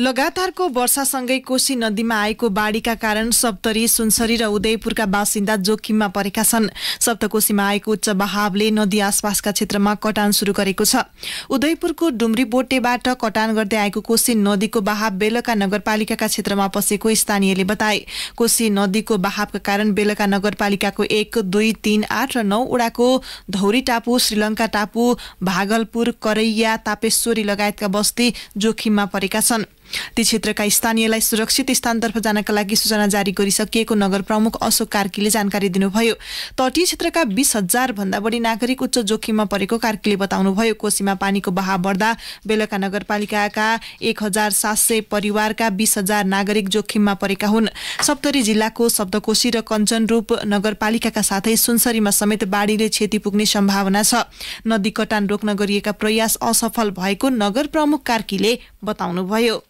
लगातारको वर्षासँगै कोशी नदीमा आएको बाढ़ीका कारण सप्तरी सुनसरी र उदयपुरका बासिन्दा जोखिममा परेका छन् सप्तकोशीमा आएको उच्च बहावले नदी आसपासका क्षेत्रमा कटान सुरु गरेको छ उदयपुरको डुम्री बोटेबाट कटान गर्दै आएको कोशी नदीको बहाव बेलुका नगरपालिकाका क्षेत्रमा पसेको स्थानीयले बताए कोशी नदीको बहावका कारण बेलुका नगरपालिकाको एक दुई तीन आठ र नौवटाको धौरी टापु श्रीलंका टापु भागलपुर करैया तापेश्वरी लगायतका बस्ती जोखिममा परेका छन् ती क्षेत्रका स्थानीयलाई सुरक्षित स्थानतर्फ जानका लागि सूचना जारी गरिसकिएको नगर प्रमुख अशोक कार्कीले जानकारी दिनुभयो तटीय क्षेत्रका बिस हजार भन्दा बढी नागरिक उच्च जोखिममा परेको कार्कीले बताउनुभयो कोशीमा पानीको बहाव बढ्दा बेलुका नगरपालिकाका एक हजार सात सय परिवारका बिस हजार नागरिक जोखिममा परेका हुन् सप्तरी जिल्लाको शब्दकोशी र कञ्चनरूप नगरपालिकाका साथै सुनसरीमा समेत बाढीले क्षति पुग्ने सम्भावना छ नदी कटान रोक्न गरिएका प्रयास असफल भएको नगर प्रमुख कार्कीले बताउनुभयो